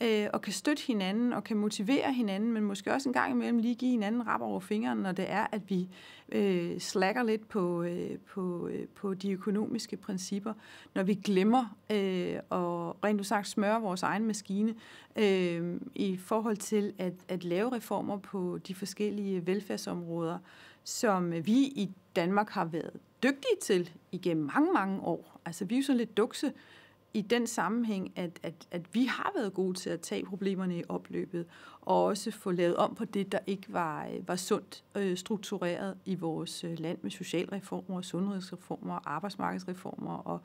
øh, og kan støtte hinanden og kan motivere hinanden, men måske også en gang imellem lige give hinanden rap over fingeren, når det er, at vi øh, slækker lidt på, øh, på, øh, på de økonomiske principper, når vi glemmer øh, at rent sagt smøre vores egen maskine øh, i forhold til at, at lave reformer på de forskellige velfærdsområder, som vi i Danmark har været dygtige til igennem mange, mange år. Altså, vi er jo sådan lidt dukse i den sammenhæng, at, at, at vi har været gode til at tage problemerne i opløbet, og også få lavet om på det, der ikke var, øh, var sundt øh, struktureret i vores øh, land med socialreformer, sundhedsreformer, arbejdsmarkedsreformer og,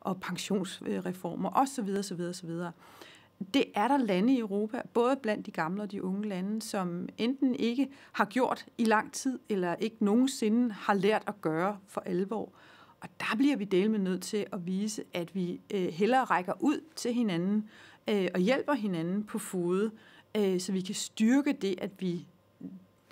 og pensionsreformer osv. osv., osv. Det er der lande i Europa, både blandt de gamle og de unge lande, som enten ikke har gjort i lang tid, eller ikke nogensinde har lært at gøre for alvor. Og der bliver vi del med nødt til at vise, at vi øh, hellere rækker ud til hinanden øh, og hjælper hinanden på fod, øh, så vi kan styrke det, at vi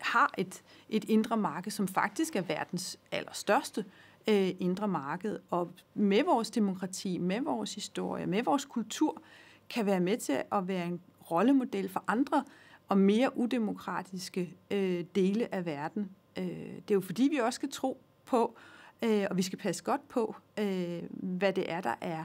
har et, et indre marked, som faktisk er verdens allerstørste øh, indre marked. Og med vores demokrati, med vores historie, med vores kultur, kan være med til at være en rollemodel for andre og mere udemokratiske øh, dele af verden. Øh, det er jo fordi, vi også skal tro på, øh, øh, og vi skal passe godt på, øh, hvad det er, der er,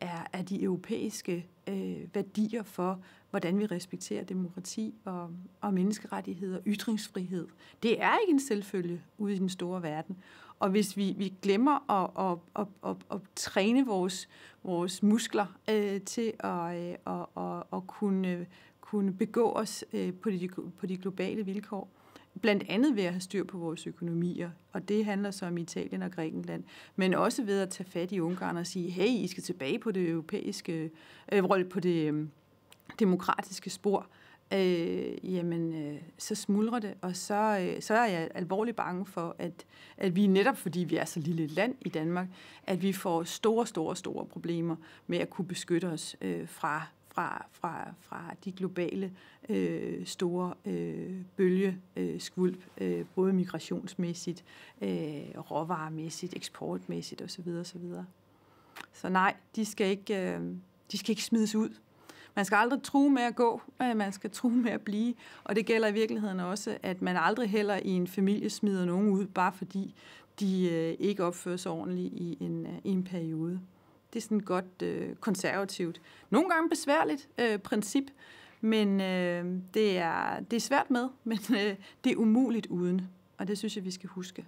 er, er de europæiske øh, værdier for, hvordan vi respekterer demokrati og, og menneskerettigheder og ytringsfrihed. Det er ikke en selvfølge ude i den store verden. Og hvis vi, vi glemmer at, at, at, at, at træne vores, vores muskler øh, til at, øh, at, at, at kunne, kunne begå os øh, på, de, på de globale vilkår, øh, Blandt andet ved at have styr på vores økonomier, og det handler så om Italien og Grækenland, men også ved at tage fat i Ungarn og sige, hey, I skal tilbage på det europæiske, øh, på det øh, demokratiske spor øh, jamen, øh, så smuldrer det, og så, øh, så er jeg alvorligt bange for, at, at vi netop fordi vi er så lille et land i Danmark, at vi får store, store, store problemer med at kunne beskytte os øh, fra fra, fra, fra de globale øh, store øh, bølgeskvulp, øh, øh, både migrationsmæssigt, øh, råvaremæssigt, eksportmæssigt osv. osv. Så nej, de skal, ikke, øh, de skal ikke smides ud. Man skal aldrig true med at gå, øh, man skal true med at blive, og det gælder i virkeligheden også, at man aldrig heller i en familie smider nogen ud, bare fordi de øh, ikke opfører sig ordentligt i en, øh, en periode. Det er sådan et godt øh, konservativt, nogle gange besværligt øh, princip, men øh, det, er, det er svært med, [laughs] men øh, det er umuligt uden. Og det synes jeg, vi skal huske.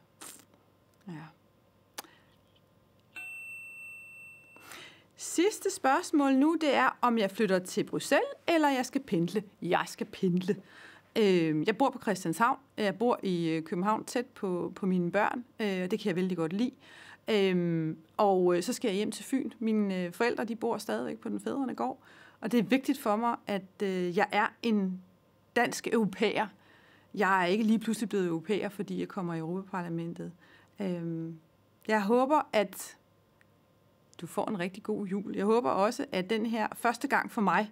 Ja. Sidste spørgsmål nu, det er, om jeg flytter til Bruxelles, eller jeg skal pendle. Jeg skal pendle. Øh, jeg bor på Christianshavn. Jeg bor i øh, København tæt på, på mine børn. Øh, det kan jeg vældig godt lide. Øhm, og øh, så skal jeg hjem til Fyn. Mine øh, forældre de bor stadigvæk på den fædrende gård, og det er vigtigt for mig, at øh, jeg er en dansk europæer. Jeg er ikke lige pludselig blevet europæer, fordi jeg kommer i Europaparlamentet. Øhm, jeg håber, at du får en rigtig god jul. Jeg håber også, at den her første gang for mig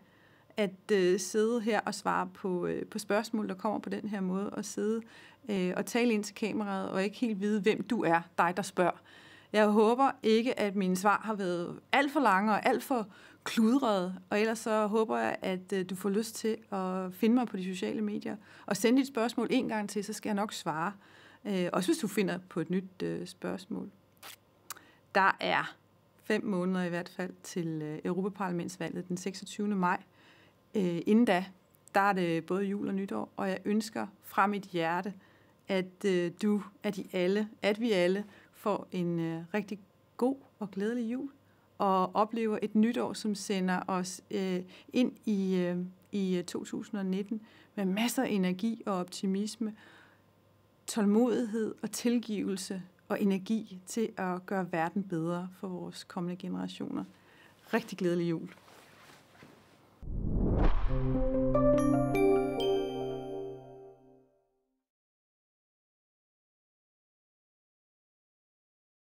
at øh, sidde her og svare på, øh, på spørgsmål, der kommer på den her måde, og sidde øh, og tale ind til kameraet, og ikke helt vide, hvem du er, dig der spørger. Jeg håber ikke, at mine svar har været alt for lange og alt for kludrede, og ellers så håber jeg, at øh, du får lyst til at finde mig på de sociale medier, og sende dit spørgsmål en gang til, så skal jeg nok svare. Øh, også hvis du finder på et nyt øh, spørgsmål. Der er fem måneder i hvert fald til øh, Europaparlamentsvalget den 26. maj, øh, inden da, der er det både jul og nytår, og jeg ønsker fra mit hjerte, at øh, du, at I alle, at vi alle får en øh, rigtig god og glædelig jul, og oplever et nytår, som sender os øh, ind i, øh, i 2019 øh, med masser af energi og optimisme, tålmodighed og tilgivelse og energi til at gøre verden bedre for vores kommende generationer. Rigtig glædelig jul. Thank you.